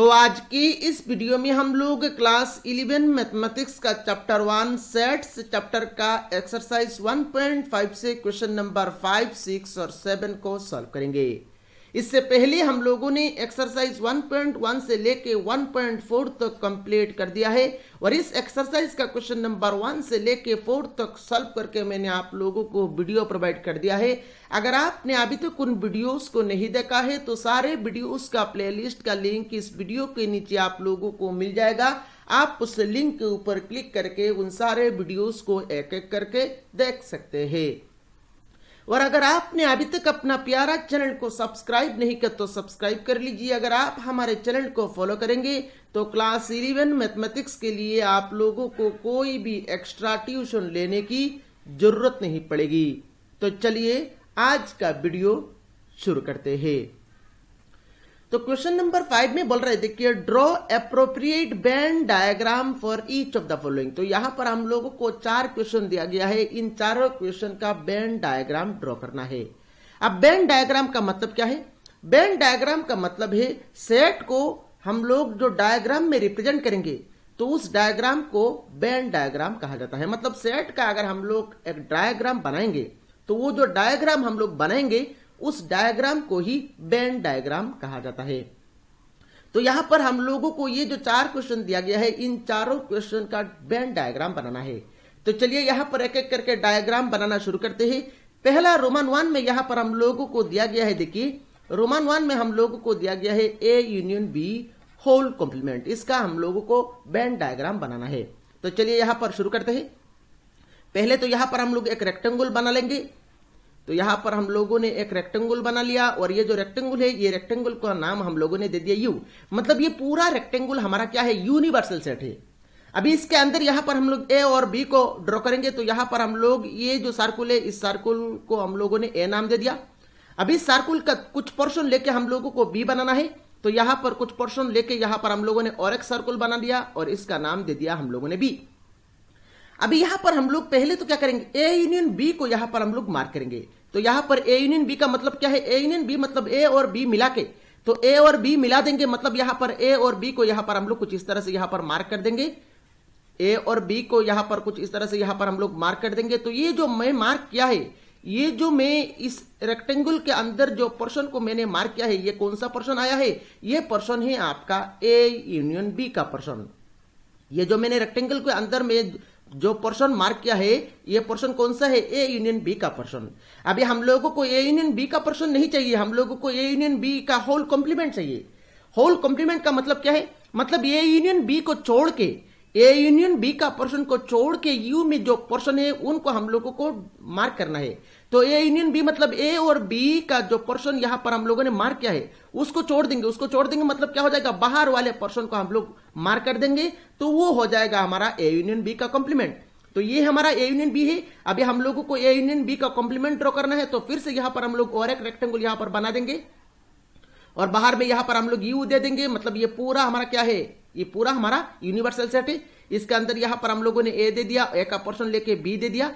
तो आज की इस वीडियो में हम लोग क्लास इलेवन मैथमेटिक्स का चैप्टर वन सेट्स चैप्टर का एक्सरसाइज 1.5 से क्वेश्चन नंबर फाइव सिक्स और सेवन को सॉल्व करेंगे इससे पहले हम लोगों ने एक्सरसाइज 1.1 से लेके 1.4 तक कंप्लीट कर दिया है और इस एक्सरसाइज का क्वेश्चन नंबर वन से लेके फोर तक सॉल्व करके मैंने आप लोगों को वीडियो प्रोवाइड कर दिया है अगर आपने अभी तक तो उन वीडियोस को नहीं देखा है तो सारे वीडियोस का प्लेलिस्ट का लिंक इस वीडियो के नीचे आप लोगों को मिल जाएगा आप उस लिंक के ऊपर क्लिक करके उन सारे वीडियोज को एक एक करके देख सकते हैं और अगर आपने अभी तक अपना प्यारा चैनल को सब्सक्राइब नहीं कर तो सब्सक्राइब कर लीजिए अगर आप हमारे चैनल को फॉलो करेंगे तो क्लास इलेवन मैथमेटिक्स के लिए आप लोगों को कोई भी एक्स्ट्रा ट्यूशन लेने की जरूरत नहीं पड़ेगी तो चलिए आज का वीडियो शुरू करते हैं तो क्वेश्चन नंबर फाइव में बोल रहे देखिए ड्रॉ अप्रोप्रिएट बैंड diagram for each of the following तो यहां पर हम लोगों को चार क्वेश्चन दिया गया है इन चारों क्वेश्चन का बैंड डायग्राम ड्रॉ करना है अब बैंड डायग्राम का मतलब क्या है बैंड डायग्राम का मतलब है सेट को हम लोग जो डायग्राम में रिप्रेजेंट करेंगे तो उस डायग्राम को बैंड डायग्राम कहा जाता है मतलब सेट का अगर हम लोग एक डायग्राम बनाएंगे तो वो जो डायग्राम हम लोग बनाएंगे उस डायग्राम को ही बैंड डायग्राम कहा जाता है तो यहां पर हम लोगों को ये जो चार क्वेश्चन दिया गया है इन चारों क्वेश्चन का बैंड डायग्राम बनाना है तो चलिए यहां पर एक एक करके डायग्राम बनाना शुरू करते हैं पहला रोमन वन में यहां पर हम लोगों को दिया गया है देखिए रोमन वन में हम लोगों को दिया गया है A union B whole complement इसका हम लोगों को बैंड डायग्राम बनाना है तो चलिए यहां पर शुरू करते हैं पहले तो यहां पर हम लोग एक रेक्टेंगल बना लेंगे तो यहां पर हम लोगों ने एक रेक्टेंगुल बना लिया और ये जो रेक्टेंगुल है ये रेक्टेंगुल का नाम हम लोगों ने दे दिया यू मतलब ये पूरा रेक्टेंगुल हमारा क्या है यूनिवर्सल सेट है अभी इसके अंदर यहां पर हम लोग ए और बी को ड्रॉ करेंगे तो यहां पर हम लोग ये जो सर्कुल है इस सर्कुल को हम लोगों ने ए नाम दे दिया अभी सर्कुल का कुछ पोर्शन लेके हम लोगों को बी बनाना है तो यहां पर कुछ पोर्शन लेके यहां पर हम लोगों ने और एक सर्कुल बना दिया और इसका नाम दे दिया हम लोगों ने बी अभी यहां पर हम लोग पहले तो क्या करेंगे ए यूनियन बी को यहां पर हम लोग मार्क करेंगे तो यहां पर ए यूनियन बी का मतलब क्या है ए यूनियन बी मतलब ए और बी मिला के तो ए और बी मिला देंगे मतलब यहां पर ए और बी को यहां पर हम लोग कुछ इस तरह से यहां पर मार्क कर देंगे ए और बी को यहां पर कुछ इस तरह से यहां पर हम लोग मार्क कर देंगे तो ये जो मैं मार्क किया है ये जो मैं इस रेक्टेंगल के अंदर जो पोर्शन को मैंने मार्क किया है ये कौन सा पोर्शन आया है ये पोर्शन है आपका ए यूनियन बी का पोर्शन ये जो मैंने रेक्टेंगल के अंदर में जो पर्सन मार्क किया है ये पर्सन कौन सा है ए यूनियन बी का पर्सन अभी हम लोगों को ए यूनियन बी का पर्सन नहीं चाहिए हम लोगों को ए यूनियन बी का होल कॉम्प्लीमेंट चाहिए होल कॉम्प्लीमेंट का मतलब क्या है मतलब ए यूनियन बी को छोड़ के ए यूनियन बी का पर्सन को छोड़ के यू में जो पर्सन है उनको हम लोगों को मार्क करना है तो ए यूनियन बी मतलब ए और बी का जो पर्सन यहां पर हम लोगों ने मार्क किया है उसको छोड़ देंगे उसको छोड़ देंगे मतलब क्या हो जाएगा बाहर वाले पर्सन को हम लोग मार्क कर देंगे तो वो हो जाएगा हमारा ए यूनियन बी का कॉम्प्लीमेंट तो ये हमारा ए यूनियन बी है अभी हम लोगों को ए यूनियन बी का कॉम्प्लीमेंट ड्रॉ करना है तो फिर से यहां पर हम लोग और एक रेक्टेंगल यहां पर बना देंगे और बाहर में यहां पर हम लोग यू दे देंगे मतलब ये पूरा हमारा क्या है ये पूरा हमारा यूनिवर्सल सेट है इसके अंदर यहां पर हम लोगों ने ए दे दिया ए का पोर्सन लेके बी दे दिया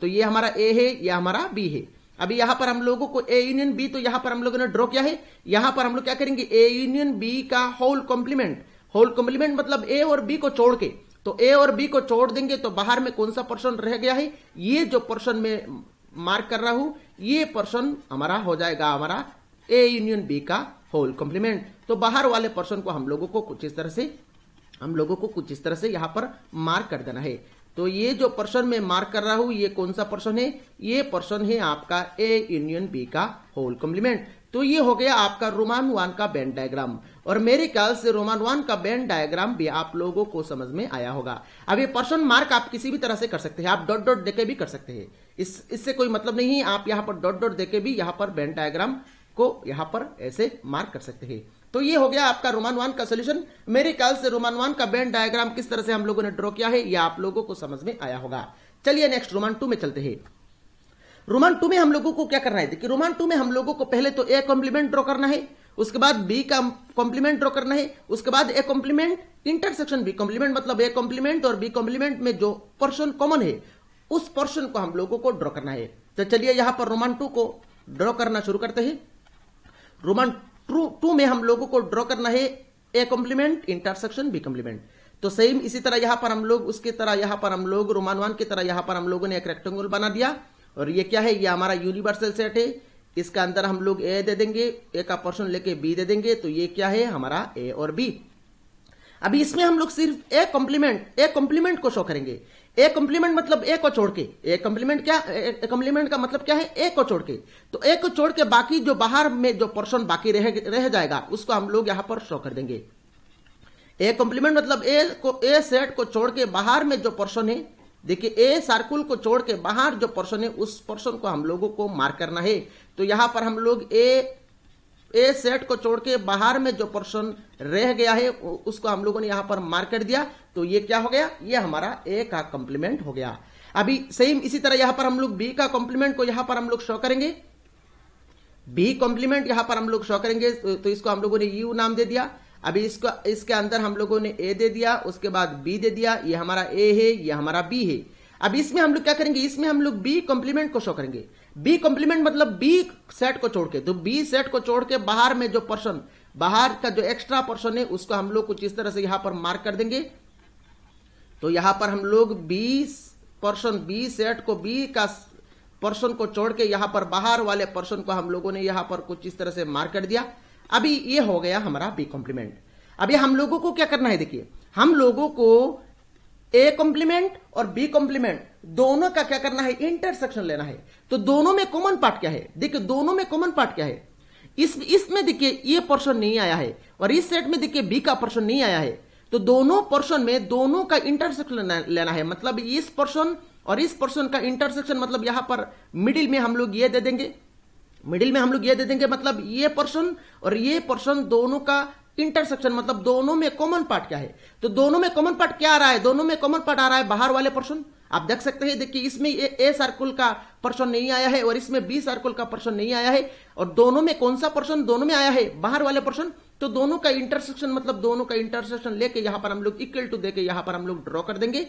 तो ये हमारा ए है यह हमारा बी है अभी यहां पर हम लोगों को ए यूनियन बी तो यहां पर हम लोगों ने ड्रॉ किया है यहां पर हम लोग क्या करेंगे ए यूनियन बी का होल कॉम्प्लीमेंट होल कॉम्प्लीमेंट मतलब ए और बी को छोड़ के तो ए और बी को छोड़ देंगे तो बाहर में कौन सा पोर्सन रह गया है ये जो पर्सन में मार्क कर रहा हूं ये पोर्शन हमारा हो जाएगा हमारा ए यूनियन बी का होल कॉम्प्लीमेंट तो बाहर वाले पर्सन को हम लोगों को कुछ इस तरह से हम लोगों को कुछ इस तरह से यहाँ पर मार्क कर देना है तो ये जो पर्सन मैं मार्क कर रहा हूं ये कौन सा पर्सन है ये पर्सन है आपका ए यूनियन बी का होल कॉम्प्लीमेंट तो ये हो गया आपका रोमान वन का बैंड डायग्राम और मेरे ख्याल से रोमान वन का बैंड डायग्राम भी आप लोगों को समझ में आया होगा अब ये पर्सन मार्क आप किसी भी तरह से कर सकते हैं आप डॉट डॉट देके भी कर सकते हैं इस इससे कोई मतलब नहीं आप यहाँ पर डॉट डॉट देके भी यहाँ पर बैंड डायग्राम को यहां पर ऐसे मार्क कर सकते हैं तो ये हो गया आपका रोमान वन का सोल्यूशन मेरे ख्याल से रोमान वन का बैंड डायग्राम किस तरह से हम लोगों ने ड्रॉ किया है यह आप लोगों को समझ में आया होगा चलिए नेक्स्ट रोमान टू में चलते हैं रोमान टू में हम लोगों को क्या करना है देखिए रोमान टू में हम लोगों को पहले तो ए कॉम्प्लीमेंट ड्रॉ करना है उसके बाद बी का कॉम्प्लीमेंट ड्रॉ करना है उसके बाद A complement intersection B complement मतलब ए कॉम्प्लीमेंट और बी कॉम्प्लीमेंट में जो पोर्शन कॉमन है उस पोर्शन को हम लोगों को ड्रॉ करना है तो चलिए यहां पर रोमान टू को ड्रॉ करना शुरू करते हैं रोमन ट्रू टू में हम लोगों को ड्रॉ करना है A complement intersection B complement तो सेम इसी तरह यहां पर हम लोग उसके तरह यहां पर हम लोग रोमान वन की तरह यहां पर हम लोगों ने एक रेक्टेंगल बना दिया और ये क्या है ये हमारा यूनिवर्सल सेट है इसका अंदर हम लोग ए दे देंगे ए का पोर्शन लेके बी दे देंगे तो ये क्या है हमारा ए और बी अभी इसमें हम लोग सिर्फ ए कॉम्प्लीमेंट ए कॉम्प्लीमेंट को शो करेंगे एक कॉम्प्लीमेंट मतलब एक को छोड़ के एक कंप्लीमेंट क्या कॉम्प्लीमेंट का मतलब क्या है एक को छोड़ के तो एक को छोड़ के बाकी जो बाहर में जो पर्सन बाकी रह, रह जाएगा उसको हम लोग यहां पर शो कर देंगे ए कॉम्प्लीमेंट मतलब ए को ए सेट को छोड़ के बाहर में जो पर्सन है देखिए ए सर्कुल को छोड़ के बाहर जो पर्सन है उस पर्सन को हम लोगों को मार्क करना है तो यहां पर हम लोग ए ए सेट को छोड़ के बाहर में जो पोर्सन रह गया है उसको हम लोगों ने यहां पर मार्क कर दिया तो ये क्या हो गया ये हमारा ए का कॉम्प्लीमेंट हो गया अभी सेम इसी तरह यहां पर हम लोग बी का कॉम्प्लीमेंट को यहां पर हम लोग शो करेंगे बी कॉम्प्लीमेंट यहां पर हम लोग शो करेंगे तो, तो इसको हम लोगों ने यू नाम दे दिया अभी इसको इसके अंदर हम लोगों ने ए दे दिया उसके बाद बी दे दिया ये हमारा ए है ये हमारा बी है अब इसमें हम लोग क्या करेंगे इसमें हम लोग बी कॉम्प्लीमेंट को शो करेंगे बी कॉम्प्लीमेंट मतलब बी सेट को छोड़ के तो बी सेट को छोड़ के बाहर में जो पर्सन बाहर का जो एक्स्ट्रा पर्सन है उसको हम लोग कुछ इस तरह से यहां पर मार्क कर देंगे तो यहां पर हम लोग बी पर्सन बी सेट को बी का पर्सन को छोड़ के यहां पर बाहर वाले पर्सन को हम लोगों ने यहां पर कुछ इस तरह से मार्क कर दिया अभी ये हो गया हमारा बी कॉम्प्लीमेंट अभी हम लोगों को क्या करना है देखिए हम लोगों को ए कॉम्प्लीमेंट और बी कॉम्प्लीमेंट दोनों का क्या करना है इंटरसेक्शन लेना है तो दोनों में कॉमन पार्ट क्या है देखिए दोनों में कॉमन पार्ट क्या है इस इसमें देखिए ये पोर्शन नहीं आया है और इस सेट में देखिए बी का पोर्शन नहीं आया है तो दोनों पोर्शन में दोनों का इंटरसेक्शन लेना है मतलब इस पोर्शन और इस पोर्शन का इंटरसेक्शन मतलब यहां पर मिडिल में हम लोग ये दे देंगे मिडिल में हम लोग ये दे देंगे मतलब ये पोर्शन और ये पोर्शन दोनों का इंटरसेक्शन मतलब दोनों में कॉमन पार्ट क्या है तो दोनों में कॉमन पार्ट क्या आ रहा है दोनों में कॉमन पार्ट आ रहा है बाहर वाले पर्सन आप देख सकते हैं देखिए इसमें ए, ए सर्कुल का पर्सन नहीं आया है और इसमें बी सर्कुल का पर्सन नहीं आया है और दोनों में कौन सा पर्सन दोनों में आया है बाहर वाले पर्सन तो दोनों का इंटरसेक्शन मतलब दोनों का इंटरसेक्शन लेके यहां पर हम लोग इक्वल टू देके यहां पर हम लोग ड्रॉ कर देंगे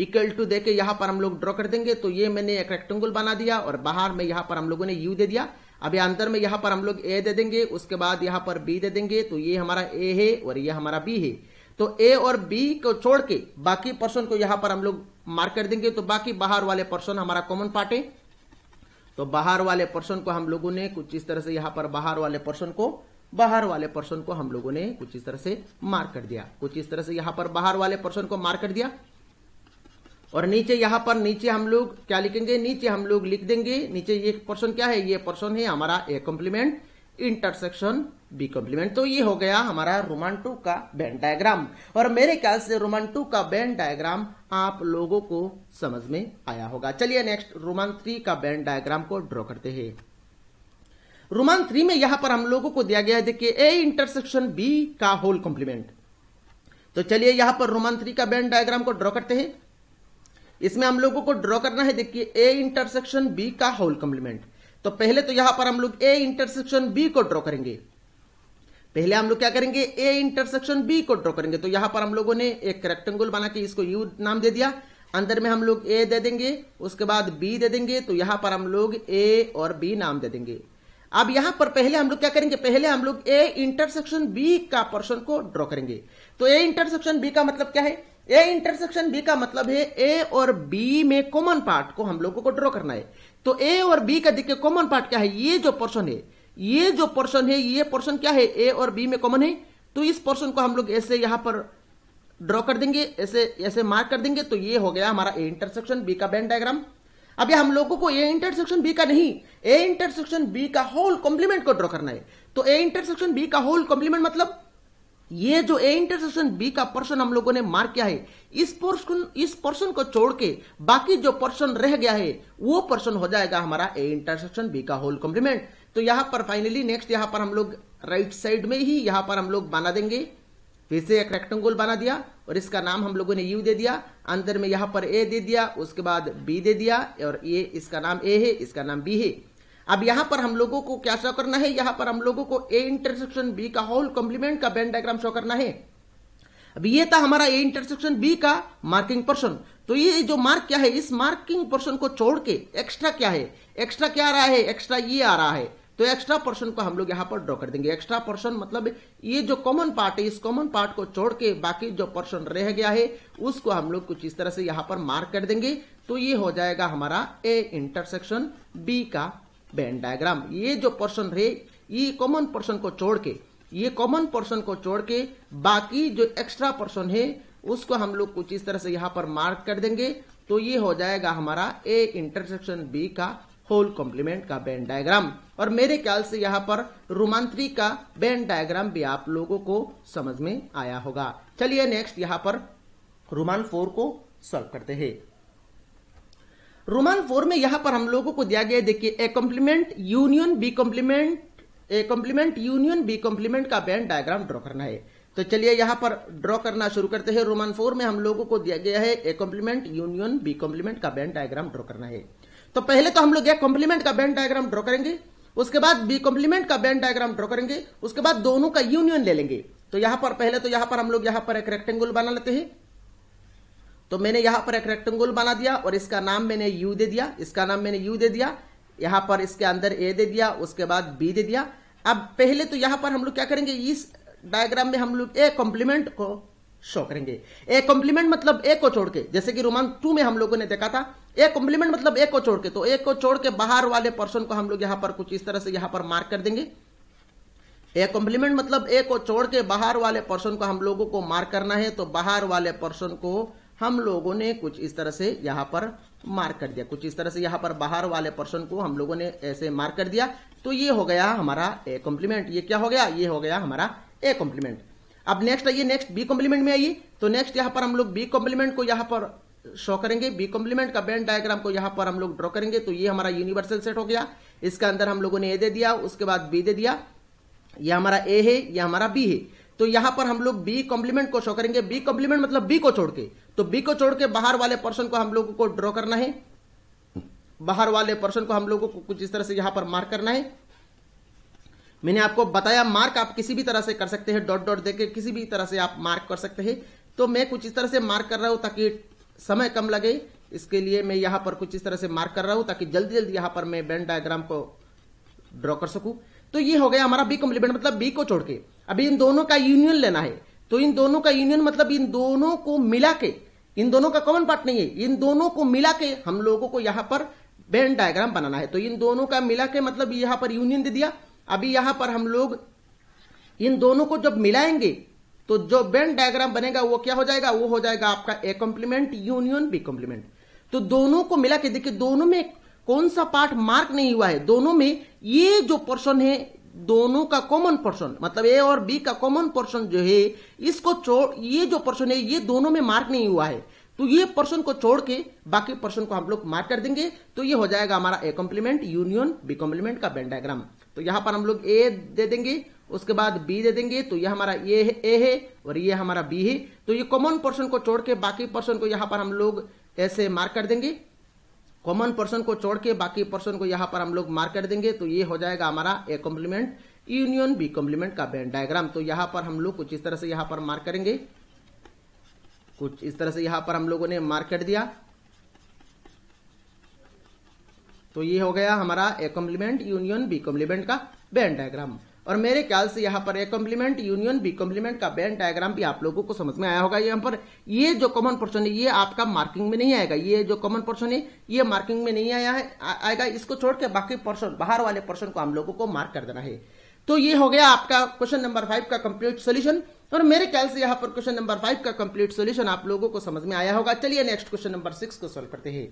इक्वल टू देके यहां पर हम लोग ड्रॉ कर देंगे तो ये मैंने एक रेक्टेंगल बना दिया और बाहर में यहां पर हम लोगों ने यू दे दिया अभी अंतर में यहां पर हम लोग ए दे देंगे उसके बाद यहां पर बी दे देंगे तो ये हमारा ए है और ये हमारा बी है तो ए और बी को छोड़ के बाकी पर्सन को यहां पर हम लोग मार्क कर देंगे तो बाकी बाहर वाले पर्सन हमारा कॉमन पार्ट है तो बाहर वाले पर्सन को हम लोगों ने कुछ इस तरह से यहां पर बाहर वाले पर्सन को बाहर वाले पर्सन को हम लोगों ने कुछ इस तरह से मार्क कर दिया कुछ इस तरह से यहां पर बाहर वाले पर्सन को मार्क कर दिया और नीचे यहां पर नीचे हम लोग क्या लिखेंगे नीचे हम लोग लिख देंगे नीचे ये पर्सन क्या है ये पर्सन है हमारा A complement intersection B complement तो ये हो गया हमारा रोमान टू का बैंड डायग्राम और मेरे ख्याल से रोमान टू का बैंड डायग्राम आप लोगों को समझ में आया होगा चलिए नेक्स्ट रोमान थ्री का बैंड डायग्राम को ड्रॉ करते हैं रोमान थ्री में यहां पर हम लोगों को दिया गया है देखिए ए इंटरसेक्शन बी का होल कॉम्प्लीमेंट तो चलिए यहां पर रोमान थ्री का बैंड डायग्राम को ड्रॉ करते हैं इसमें हम लोगों को ड्रॉ करना है देखिए ए इंटरसेक्शन बी का होल कॉम्प्लीमेंट तो पहले तो यहां पर हम लोग ए इंटरसेक्शन बी को ड्रॉ करेंगे पहले हम लोग क्या करेंगे ए इंटरसेक्शन बी को ड्रॉ करेंगे तो यहां पर हम लोगों ने एक रेक्टेंगल बना के इसको यू नाम दे दिया अंदर में हम लोग ए दे देंगे उसके बाद बी दे देंगे तो यहां पर हम लोग ए और बी नाम दे देंगे अब यहां पर पहले हम लोग क्या करेंगे पहले हम लोग ए इंटरसेक्शन बी का पोर्शन को ड्रॉ करेंगे तो ए इंटरसेक्शन बी का मतलब क्या है ए इंटरसेक्शन बी का मतलब है ए और बी में कॉमन पार्ट को हम लोगों को ड्रॉ करना है तो ए और बी का देखिए कॉमन पार्ट क्या है ये जो पोर्शन है ये जो पोर्शन है ये पोर्शन क्या है ए और बी में कॉमन है तो इस पोर्शन को हम लोग ऐसे यहां पर ड्रॉ कर देंगे ऐसे ऐसे मार्क कर देंगे तो ये हो गया हमारा ए इंटरसेक्शन बी का बैंड डायग्राम अब हम लोगों को ए इंटरसेक्शन बी का नहीं ए इंटरसेक्शन बी का होल कॉम्प्लीमेंट को ड्रॉ करना है तो ए इंटरसेक्शन बी का होल कॉम्प्लीमेंट मतलब ये जो ए इंटरसेक्शन बी का पर्सन हम लोगों ने मार्क किया है इस पोर्सन इस पर्सन को छोड़ के बाकी जो पर्सन रह गया है वो पर्सन हो जाएगा हमारा ए इंटरसेक्शन बी का होल कॉम्प्लीमेंट तो यहां पर फाइनली नेक्स्ट यहां पर हम लोग राइट साइड में ही यहां पर हम लोग बना देंगे फिर से एक रेक्टेंगल बना दिया और इसका नाम हम लोगों ने यू दे दिया अंदर में यहां पर ए दे दिया उसके बाद बी दे दिया और ये इसका नाम ए है इसका नाम बी है अब यहां पर हम लोगों को क्या शो करना है यहां पर हम लोगों को ए इंटरसेक्शन बी का होल कॉम्प्लीमेंट का बैंड डायग्राम शो करना है अब ये था हमारा ए इंटरसेक्शन बी का मार्किंग पर्सन तो ये जो मार्क क्या है इस मार्किंग पर्सन को छोड़ के एक्स्ट्रा क्या है एक्स्ट्रा क्या आ रहा है एक्स्ट्रा ये आ रहा है तो एक्स्ट्रा पर्सन को हम लोग यहाँ पर ड्रॉ कर देंगे एक्स्ट्रा पर्सन मतलब ये जो कॉमन पार्ट है इस कॉमन पार्ट को छोड़ के बाकी जो पर्सन रह गया है उसको हम लोग कुछ इस तरह से यहाँ पर मार्क कर देंगे तो ये हो जाएगा हमारा ए इंटरसेक्शन बी का बैंड डायग्राम ये जो पर्सन है ये कॉमन पर्सन को छोड़ के ये कॉमन पर्सन को छोड़ के बाकी जो एक्स्ट्रा पर्सन है उसको हम लोग कुछ इस तरह से यहां पर मार्क कर देंगे तो ये हो जाएगा हमारा ए इंटरसेक्शन बी का होल कॉम्प्लीमेंट का बैंड डायग्राम और मेरे ख्याल से यहाँ पर रोमांतरी का बैंड डायग्राम भी आप लोगों को समझ में आया होगा चलिए नेक्स्ट यहाँ पर रोमान फोर को सॉल्व करते हैं रोमन फोर में यहां पर हम लोगों को दिया गया देखिए A complement union B complement A complement union B complement का बैंड डायग्राम ड्रॉ करना है तो चलिए यहां पर ड्रॉ करना शुरू करते हैं रोमन फोर में हम लोगों को दिया गया है A complement union B complement का बैंड डायग्राम ड्रॉ करना है तो पहले तो हम लोग ए कॉम्प्लीमेंट का बैंड डायग्राम ड्रॉ करेंगे उसके बाद बी कॉम्प्लीमेंट का बैंड डायग्राम ड्रॉ करेंगे उसके बाद दोनों का यूनियन ले लेंगे तो यहां पर पहले तो यहां पर हम लोग यहां पर एक रेक्टेंगल बना लेते हैं तो मैंने यहां पर एक रेक्टेंगुल बना दिया और इसका नाम मैंने यू दे दिया इसका नाम मैंने यू दे दिया यहां पर इसके अंदर ए दे दिया उसके बाद बी दे दिया अब पहले तो यहां पर हम लोग क्या करेंगे इस डायग्राम में हम लोग ए कॉम्प्लीमेंट को शो करेंगे ए कॉम्प्लीमेंट मतलब ए को छोड़ के जैसे कि रोमान टू में हम लोगों ने देखा था ए कॉम्प्लीमेंट मतलब ए को छोड़ के तो ए को छोड़ के बाहर वाले पर्सन को हम लोग यहां पर कुछ इस तरह से यहां पर मार्क कर देंगे ए कॉम्प्लीमेंट मतलब ए को छोड़ के बाहर वाले पर्सन को हम लोगों को मार्क करना है तो बाहर वाले पर्सन को हम लोगों ने कुछ इस तरह से यहाँ पर मार्क कर दिया कुछ इस तरह से यहाँ पर बाहर वाले पर्सन को हम लोगों ने ऐसे मार्क कर दिया तो ये हो गया हमारा ए कॉम्प्लीमेंट ये क्या हो गया ये हो गया हमारा ए कॉम्प्लीमेंट अब नेक्स्ट आइए नेक्स्ट बी कॉम्प्लीमेंट में आइए तो नेक्स्ट यहाँ पर हम लोग बी कॉम्प्लीमेंट को यहाँ पर शो करेंगे बी कॉम्प्लीमेंट का बैंड डायग्राम को यहाँ पर हम लोग ड्रॉ करेंगे तो ये हमारा यूनिवर्सल सेट हो गया इसका अंदर हम लोगों ने ए दे दिया उसके बाद बी दे दिया यह हमारा ए है यह हमारा बी है तो यहां पर हम लोग बी कॉम्प्लीमेंट को शो करेंगे बी कॉम्प्लीमेंट मतलब बी को छोड़ के तो बी को छोड़ के बाहर वाले पर्सन को हम लोगों को ड्रॉ करना है बाहर वाले पर्सन को हम लोगों को कुछ इस तरह से यहां पर मार्क करना है मैंने आपको बताया मार्क आप किसी भी तरह से कर सकते हैं डॉट डॉट देके किसी भी तरह से आप मार्क कर सकते हैं तो मैं कुछ इस तरह से मार्क कर रहा हूं ताकि समय कम लगे इसके लिए मैं यहां पर कुछ इस तरह से मार्क कर रहा हूं ताकि जल्दी जल्दी यहां पर मैं बैंड डायग्राम को ड्रॉ कर सकूं तो ये हो गया हमारा बी कॉम्प्लीमेंट मतलब बी को छोड़ के अभी इन दोनों का यूनियन लेना है तो इन दोनों का यूनियन मतलब इन दोनों को मिला के इन दोनों का कॉमन पार्ट नहीं है इन दोनों को मिला के हम लोगों को यहां पर बेन डायग्राम बनाना है तो इन दोनों का मिला के मतलब यहां पर यूनियन दे दिया अभी यहां पर हम लोग इन दोनों को जब मिलाएंगे तो जो बेन डायग्राम बनेगा वो क्या हो जाएगा वो हो जाएगा आपका A complement union B complement तो दोनों को मिला के देखिए दोनों में कौन सा पार्ट मार्क नहीं हुआ है दोनों में ये जो पोर्शन है दोनों का कॉमन पर्सन मतलब ए और बी का कॉमन पर्सन जो है इसको छोड़ ये जो पर्सन है ये दोनों में मार्क नहीं हुआ है तो ये पर्सन को छोड़ के बाकी पर्सन को हम लोग मार्क कर देंगे तो ये हो जाएगा हमारा A complement union B complement का बेंडाग्राम तो यहां पर हम लोग ए दे देंगे उसके बाद बी दे देंगे तो ये हमारा ए है ए है और ये हमारा बी है तो ये कॉमन पर्सन को छोड़ के बाकी पर्सन को यहां पर हम लोग ऐसे मार्क कर देंगे कॉमन पर्सन को छोड़ के बाकी पर्सन को यहां पर हम लोग मार्क कर देंगे तो ये हो जाएगा हमारा A complement union B complement का बैंड डायग्राम तो यहाँ पर हम लोग कुछ इस तरह से यहाँ पर मार्क करेंगे कुछ इस तरह से यहाँ पर हम लोगों ने मार्क कर दिया तो ये हो गया हमारा A complement union B complement का बैंड डायग्राम और मेरे ख्याल से यहाँ पर A complement union B complement का बैंड डायग्राम भी आप लोगों को समझ में आया होगा यहाँ पर ये जो कॉमन पोर्शन है ये आपका मार्किंग में नहीं आएगा ये जो कॉमन पोर्शन है ये मार्किंग में नहीं आया है आएगा इसको छोड़ के बाकी पोर्शन बाहर वाले पोर्शन को हम लोगों को मार्क कर देना है तो ये हो गया आपका क्वेश्चन नंबर फाइव का कंप्लीट सोल्यूशन और मेरे ख्याल से यहाँ पर क्वेश्चन नंबर फाइव का कंप्लीट सोल्यूशन आप लोगों को समझ में आया होगा चलिए नेक्स्ट क्वेश्चन नंबर सिक्स को सोल्व करते हैं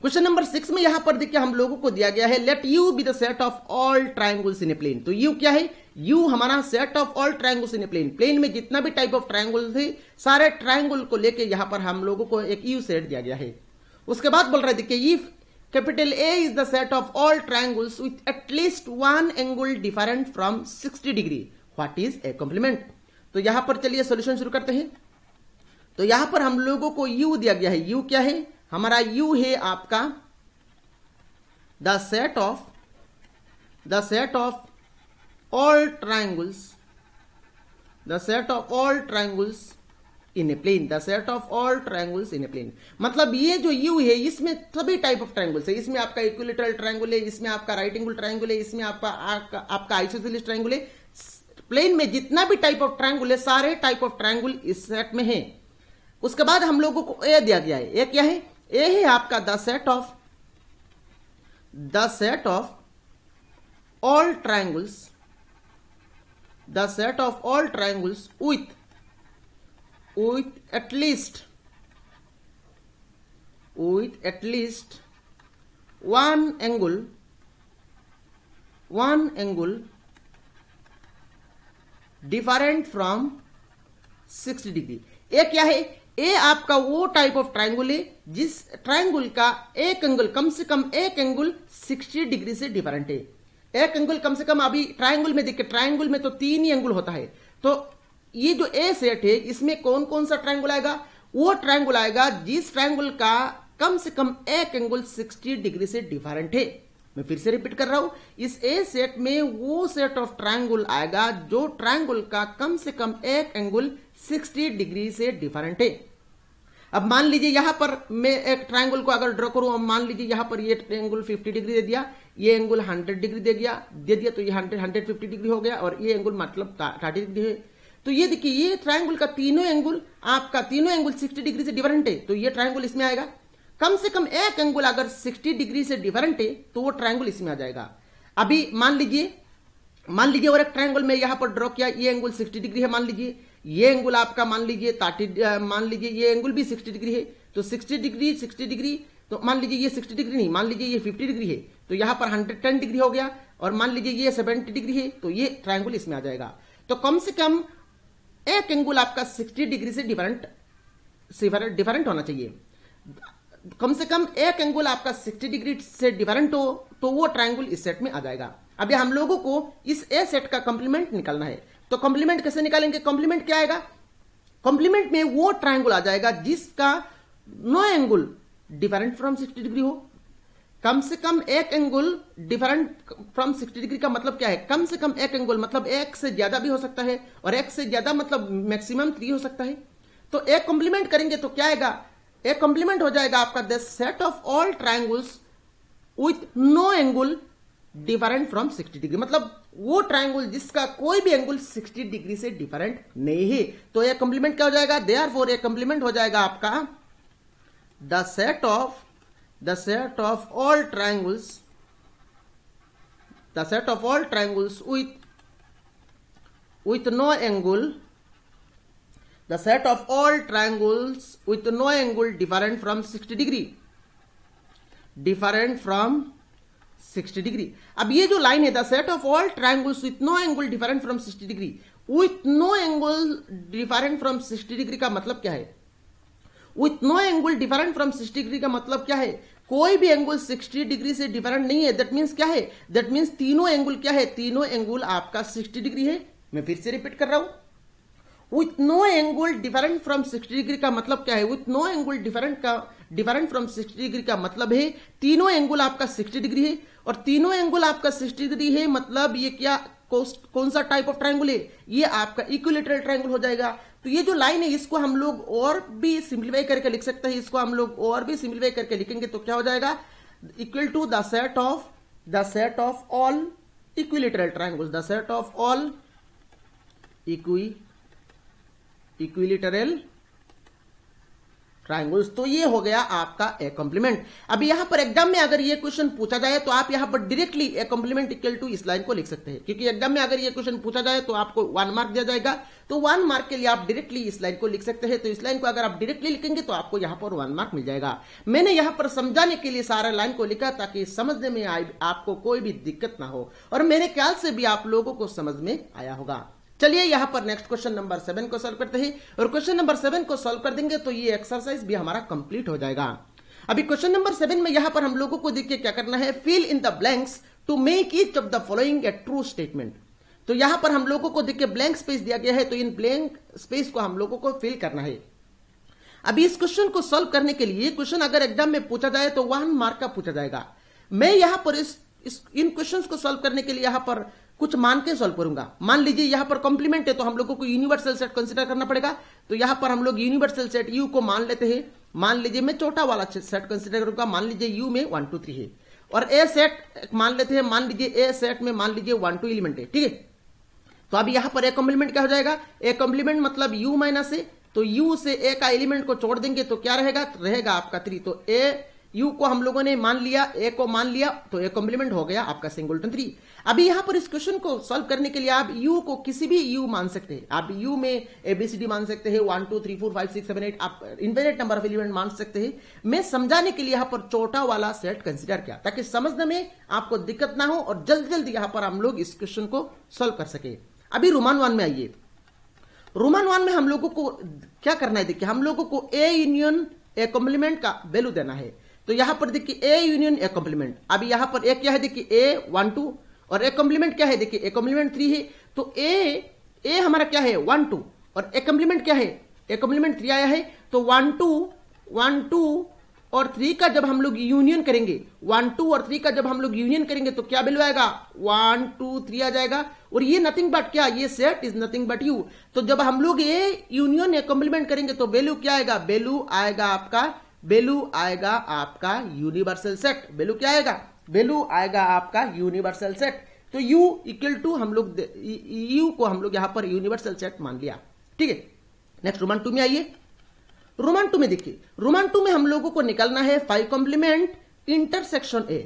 क्वेश्चन नंबर सिक्स में यहां पर देखिए हम लोगों को दिया गया है let U be the set of all triangles in a plane तो यू क्या है यू हमारा set of all triangles in a plane plane में जितना भी टाइप ऑफ ट्राइंगल थे सारे ट्राइंगल को लेके यहां पर हम लोगों को एक यू सेट दिया गया है उसके बाद बोल रहे देखिए if capital A is the set of all triangles with at least one angle different from sixty degree what is A complement तो यहां पर चलिए सोल्यूशन शुरू करते हैं तो यहां पर हम लोगों को यू दिया गया है यू क्या है हमारा यू है आपका the set of the set of all triangles the set of all triangles in a plane the set of all triangles in a plane मतलब ये जो यू है इसमें सभी टाइप ऑफ ट्राइंगल्स है इसमें आपका इक्विलेटरल ट्राइंगल है इसमें आपका राइट एंगल ट्राइंगल है इसमें आपका आपका, आपका आइसोसिलिस ट्राइंगल है प्लेन में जितना भी टाइप ऑफ ट्राइंगल है सारे टाइप ऑफ ट्राइंगल इस सेट में है उसके बाद हम लोगों को ए दिया गया है ए क्या है ए है आपका the set of the set of all triangles the set of all triangles with with at least with at least one angle one angle different from sixty degree ये क्या है ए आपका वो टाइप ऑफ ट्राइंगल है जिस ट्राइंगल का एक एंगल कम से कम एक एंगुल 60 डिग्री से डिफरेंट है एक एंगल कम से कम अभी ट्राइंगल में देखिए ट्राइंगल में तो तीन ही एंगुल होता है तो ये जो ए सेट है इसमें कौन कौन सा ट्राइंगल आएगा वो ट्राइंगल आएगा जिस ट्राइंगल का कम से कम एक एंगुल 60 डिग्री से डिफरेंट है मैं फिर से रिपीट कर रहा हूं इस ए सेट में वो सेट ऑफ ट्रायंगुल आएगा जो ट्रायंगुल का कम से कम एक एंगल 60 डिग्री से डिफरेंट है अब मान लीजिए यहां पर मैं एक ट्रायंगुल को अगर ड्रॉ करूं मान लीजिए यहां पर ये एंगल 50 डिग्री दे दिया ये एंगुल 100 डिग्री दे दिया दे दिया तो ये 100 150 डिग्री हो गया और ये एंगुल मतलब 30 डिग्री है तो ये देखिए ये ट्रायंगुल का तीनों एंगुल आपका तीनों एंगुल 60 डिग्री से डिफरेंट है तो ये ट्रायंगुल इसमें आएगा कम से कम एक एंगल अगर 60 डिग्री से डिफरेंट है तो वो ट्रायंगल इसमें आ जाएगा अभी मान लीजिए मान लीजिए और एक ट्रायंगल में यहां पर ड्रॉ किया ये एंगल 60 डिग्री है मान लीजिए ये एंगल आपका मान लीजिए ताटी मान लीजिए ये एंगल भी 60 डिग्री है तो 60 डिग्री 60 डिग्री तो मान लीजिए ये 60 डिग्री नहीं मान लीजिए ये 50 डिग्री है तो यहां पर 110 डिग्री हो गया और मान लीजिए ये 70 डिग्री है तो ये ट्राइंगल इसमें आ जाएगा तो कम से कम एक एंगल आपका 60 डिग्री से डिफरेंट डिफरेंट होना चाहिए कम से कम एक एंगल आपका 60 डिग्री से डिफरेंट हो तो वो ट्राइंगल इस सेट में आ जाएगा अभी हम लोगों को इस ए सेट का कॉम्प्लीमेंट निकालना है तो कॉम्प्लीमेंट कैसे निकालेंगे कॉम्प्लीमेंट क्या आएगा कॉम्प्लीमेंट में वो ट्राइंगल आ जाएगा जिसका no angle different from sixty degree हो कम से कम एक angle different from sixty degree का मतलब क्या है कम से कम एक एंगल मतलब एक से ज्यादा भी हो सकता है और एक से ज्यादा मतलब मैक्सिमम थ्री हो सकता है तो एक कॉम्प्लीमेंट करेंगे तो क्या आएगा एक कंप्लीमेंट हो जाएगा आपका the set of all triangles with no angle different from 60 degree मतलब वो ट्राइंगल जिसका कोई भी एंगल 60 डिग्री से डिफरेंट नहीं है तो यह कंप्लीमेंट क्या हो जाएगा दे आर फोर कंप्लीमेंट हो जाएगा आपका the set of the set of all triangles the set of all triangles with with no angle the set of all triangles with no angle different from sixty degree different from sixty degree अब ये जो line है the set of all triangles with no angle different from sixty degree with no angle different from sixty degree का मतलब क्या है with no angle different from sixty degree का मतलब क्या है कोई भी एंगल 60 डिग्री से डिफरेंट नहीं है दैट मीन्स क्या है दैट मीन्स तीनों एंगल क्या है तीनों एंगल आपका 60 डिग्री है मैं फिर से रिपीट कर रहा हूं with no angle different from sixty degree का मतलब क्या है विथ नो एंगल डिफरेंट का डिफरेंट फ्रॉम सिक्सटी डिग्री का मतलब है तीनों एंगल आपका सिक्सटी डिग्री है और तीनों एंगल आपका सिक्सटी डिग्री है मतलब ये क्या कौन सा टाइप ऑफ ट्राइंगल है ये आपका इक्विलेटरल ट्राइंगल हो जाएगा तो ये जो लाइन है इसको हम लोग और भी सिंप्लीफाई करके लिख सकते हैं इसको हम लोग और भी सिंप्लीफाई करके लिखेंगे तो क्या हो जाएगा equal to the set of the set of all equilateral triangle the set of all equi equilateral triangles तो ये हो गया आपका ए कॉम्प्लीमेंट अभी यहां पर एग्जाम में अगर ये क्वेश्चन पूछा जाए तो आप यहां पर directly A complement equal to इस लाइन को लिख सकते हैं क्योंकि एग्जाम में अगर ये क्वेश्चन पूछा जाए तो आपको वन मार्क दिया जाएगा तो वन मार्क के लिए आप डायरेक्टली इस लाइन को लिख सकते हैं तो इस लाइन को अगर आप डायरेक्टली लिखेंगे तो आपको यहां पर वन मार्क मिल जाएगा मैंने यहां पर समझाने के लिए सारा लाइन को लिखा ताकि समझने में आपको कोई भी दिक्कत ना हो और मेरे ख्याल से भी आप लोगों को समझ में आया होगा चलिए यहां पर नेक्स्ट क्वेश्चन नंबर सेवन को सोल्व करते हैं और क्वेश्चन नंबर सेवन को सोल्व कर देंगे तो ये एक्सरसाइज भी हमारा कंप्लीट हो जाएगा अभी क्वेश्चन नंबर सेवन में यहां पर हम लोगों को देखिए क्या करना है fill in the blanks to make each of the following a true statement तो यहां पर हम लोगों को देखिए ब्लैंक स्पेस दिया गया है तो इन ब्लैंक स्पेस को हम लोगों को फिल करना है अभी इस क्वेश्चन को सोल्व करने के लिए क्वेश्चन अगर एग्जाम में पूछा जाए तो वन मार्क का पूछा जाएगा मैं यहां पर इस, इस इन क्वेश्चंस को सोल्व करने के लिए यहां पर कुछ मान के सॉल्व करूंगा मान लीजिए यहां पर कॉम्प्लीमेंट है तो हम लोगों को यूनिवर्सल सेट कंसिडर करना पड़ेगा तो यहां पर हम लोग यूनिवर्सल सेट यू को मान लेते हैं मान लीजिए मैं छोटा वाला सेट कंसिडर करूंगा मान लीजिए यू में वन टू थ्री है और ए सेट मान लेते हैं मान लीजिए ए सेट में मान लीजिए वन टू एलिमेंट है ठीक है तो अब यहां पर ए कॉम्प्लीमेंट क्या हो जाएगा ए कॉम्प्लीमेंट मतलब यू माइनस ए तो यू से ए का एलिमेंट को छोड़ देंगे तो क्या रहेगा रहेगा आपका थ्री तो ए यू को हम लोगों ने मान लिया ए को मान लिया तो ए कॉम्प्लीमेंट हो गया आपका सिंगुलटन थ्री अभी यहां पर इस क्वेश्चन को सॉल्व करने के लिए आप यू को किसी भी यू मान सकते हैं आप यू में एबीसीडी मान सकते हैं one two three four five six seven eight आप इन्फिनेट नंबर ऑफ एलिमेंट मान सकते हैं मैं समझाने के लिए यहां पर छोटा वाला सेट कंसिडर किया ताकि समझने में आपको दिक्कत ना हो और जल्द जल्द यहां पर हम लोग इस क्वेश्चन को सॉल्व कर सके अभी रोमान वन में आइए रोमन वन में हम लोगों को क्या करना है देखिए हम लोगों को ए यूनियन ए कॉम्प्लीमेंट का वैल्यू देना है तो यहां पर देखिए ए यूनियन ए कॉम्प्लीमेंट अभी यहां पर ए क्या है देखिए ए वन टू और ए कॉम्प्लीमेंट क्या है देखिए ए कॉम्प्लीमेंट थ्री है तो ए ए हमारा क्या है वन टू और ए कॉम्प्लीमेंट क्या है ए कॉम्प्लीमेंट थ्री आया है तो वन टू वन टू और थ्री का जब हम लोग यूनियन करेंगे वन टू और थ्री का जब हम लोग यूनियन करेंगे तो क्या वैल्यू आएगा वन टू थ्री आ जाएगा और ये नथिंग बट क्या ये set is nothing but U तो जब हम लोग ये यूनियन ए कॉम्प्लीमेंट करेंगे तो वैल्यू क्या आएगा वैल्यू आएगा आपका बेलू आएगा आपका यूनिवर्सल सेट वेलू क्या आएगा वेलू आएगा आपका यूनिवर्सल सेट तो U इक्वल टू हम लोग e, e, U को हम लोग यहां पर यूनिवर्सल सेट मान लिया ठीक है नेक्स्ट रोमन टू में आइए रोमन टू में देखिए रोमन टू में हम लोगों को निकलना है फाइव कॉम्प्लीमेंट इंटरसेक्शन ए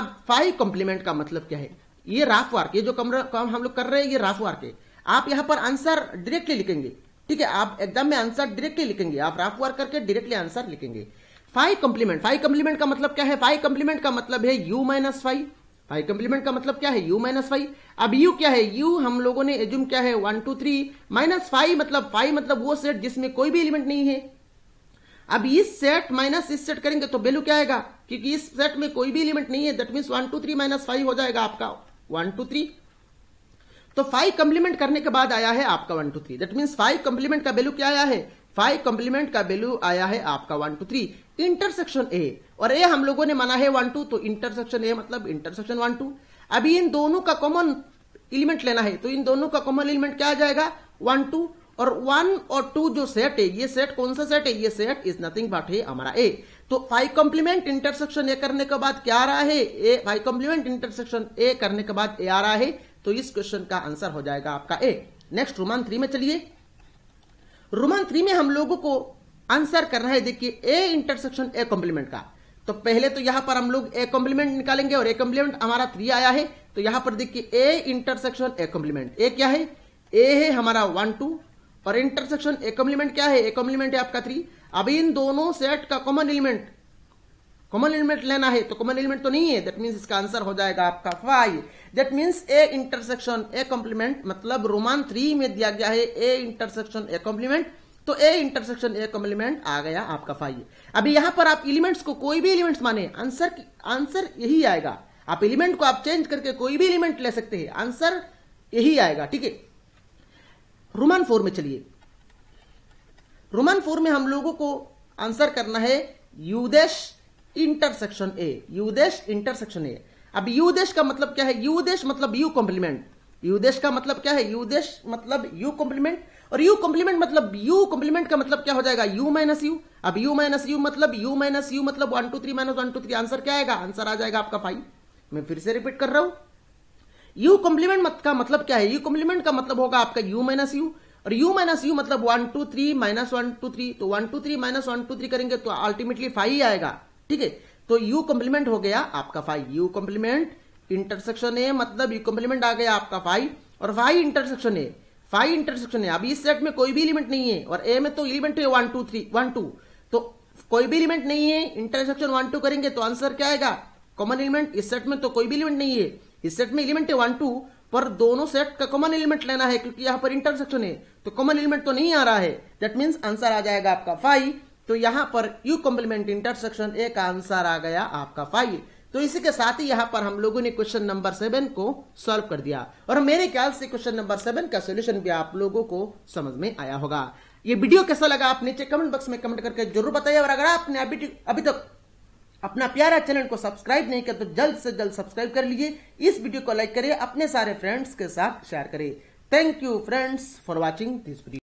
अब फाइव कॉम्प्लीमेंट का मतलब क्या है ये राफ वार्क ये जो कम, हम लोग कर रहे हैं ये राफ वार्क है आप यहां पर आंसर डायरेक्टली लिखेंगे ठीक है आप एग्जाम में आंसर डायरेक्टली लिखेंगे आप राफ वर्क करके डायरेक्टली आंसर लिखेंगे फाइव कंप्लीमेंट फाइव कंप्लीमेंट का मतलब क्या है फाइव कंप्लीमेंट का मतलब है U minus five five complement का मतलब क्या है यू माइनस फाइव अब यू क्या है यू हम लोगों ने एज्यूम क्या है one two three minus five मतलब फाइव मतलब वो सेट जिसमें कोई भी एलिमेंट नहीं है अब इस सेट माइनस इस सेट करेंगे तो वैल्यू क्या आएगा क्योंकि इस सेट में कोई भी एलिमेंट नहीं है that means one two three minus five हो जाएगा आपका वन टू थ्री तो फाइव कंप्लीमेंट करने के बाद आया है आपका one two three that means five complement का वैल्यू क्या आया है फाइव कंप्लीमेंट का वैल्यू आया है आपका one two three intersection A और ए हम लोगों ने माना है वन टू तो इंटरसेक्शन ए मतलब इंटरसेक्शन वन टू अभी इन दोनों का कॉमन एलिमेंट लेना है तो इन दोनों का कॉमन एलिमेंट क्या आ जाएगा वन टू और वन और टू जो सेट है ये सेट कौन सा सेट है ये सेट इज नथिंग बट है हमारा ए तो फाइव कॉम्प्लीमेंट इंटरसेक्शन ए करने के बाद क्या आ रहा है A five complement intersection A करने के बाद ए आ रहा है तो इस क्वेश्चन का आंसर हो जाएगा आपका ए नेक्स्ट रोमान थ्री में चलिए रोमान थ्री में हम लोगों को आंसर करना है देखिए ए इंटरसेक्शन ए कॉम्प्लीमेंट का तो पहले तो यहां पर हम लोग ए कॉम्प्लीमेंट निकालेंगे और ए कॉम्प्लीमेंट हमारा थ्री आया है तो यहां पर देखिए ए इंटरसेक्शन ए कॉम्प्लीमेंट ए क्या है ए है हमारा वन टू और इंटरसेक्शन ए कॉम्प्लीमेंट क्या है ए कॉम्प्लीमेंट है आपका थ्री अब इन दोनों सेट का कॉमन एलिमेंट कॉमन एलिमेंट लेना है तो कॉमन एलिमेंट तो नहीं है दैट मीन्स इसका आंसर हो जाएगा आपका five that means A intersection A complement मतलब रोमान थ्री में दिया गया है ए इंटरसेक्शन ए कॉम्प्लीमेंट तो ए इंटरसेक्शन ए कॉम्प्लीमेंट आ गया आपका फाइव अभी यहां पर आप एलिमेंट्स को कोई भी एलिमेंट्स माने आंसर आंसर यही आएगा आप एलिमेंट को आप चेंज करके कोई भी एलिमेंट ले सकते हैं आंसर यही आएगा ठीक है रोमान फोर में चलिए रोमान फोर में हम लोगों को आंसर करना है यूदेश इंटरसेक्शन ए यूदेश इंटरसेक्शन ए अब देश का मतलब क्या है देश मतलब यू कॉम्प्लीमेंट देश का मतलब क्या है देश मतलब यू कॉम्प्लीमेंट और यू कॉम्प्लीमेंट मतलब यू कॉम्प्लीमेंट का मतलब क्या हो जाएगा यू माइनस यू अब यू माइनस यू मतलब यू माइनस यू मतलब one two three minus one two three answer क्या आएगा आंसर आ जाएगा आपका फाइव मैं फिर से रिपीट कर रहा हूं यू कॉम्प्लीमेंट मत का मतलब क्या है यू कॉम्प्लीमेंट का मतलब होगा आपका यू माइनस यू और यू माइनस यू मतलब one two three minus one two three तो one two three minus one two three करेंगे तो अल्टीमेटली फाइव आएगा ठीक है तो यू कॉम्प्लीमेंट हो गया आपका five U complement intersection A मतलब यू कॉम्प्लीमेंट आ गया आपका फाइव और five intersection A five intersection है अभी इस सेट में कोई भी इलिमेंट नहीं है और ए में तो इलिमेंट है one two three one two तो कोई भी इलिमेंट नहीं है इंटरसेक्शन वन टू करेंगे तो आंसर क्या आएगा कॉमन एलिमेंट इस सेट में तो कोई भी इलिमेंट नहीं है इस सेट में एलिमेंट है वन टू पर दोनों सेट का कॉमन एलिमेंट लेना है क्योंकि यहां पर इंटरसेक्शन है तो कॉमन एलिमेंट तो नहीं आ रहा है दैट मीन्स आंसर आ जाएगा आपका फाइव तो यहां पर यू कॉम्प्लीमेंट इंटरसेक्शन ए का आंसर आ गया आपका फाइव तो इसी के साथ ही यहां पर हम लोगों ने क्वेश्चन नंबर सेवन को सॉल्व कर दिया और मेरे ख्याल से क्वेश्चन नंबर सेवन का सोल्यूशन भी आप लोगों को समझ में आया होगा ये वीडियो कैसा लगा आप नीचे कमेंट बॉक्स में कमेंट करके जरूर बताइए और अगर आपने अभी अभी तक अपना प्यारा चैनल को सब्सक्राइब नहीं किया तो जल्द से जल्द सब्सक्राइब कर लीजिए इस वीडियो को लाइक करिए अपने सारे फ्रेंड्स के साथ शेयर करिए thank you friends for watching this video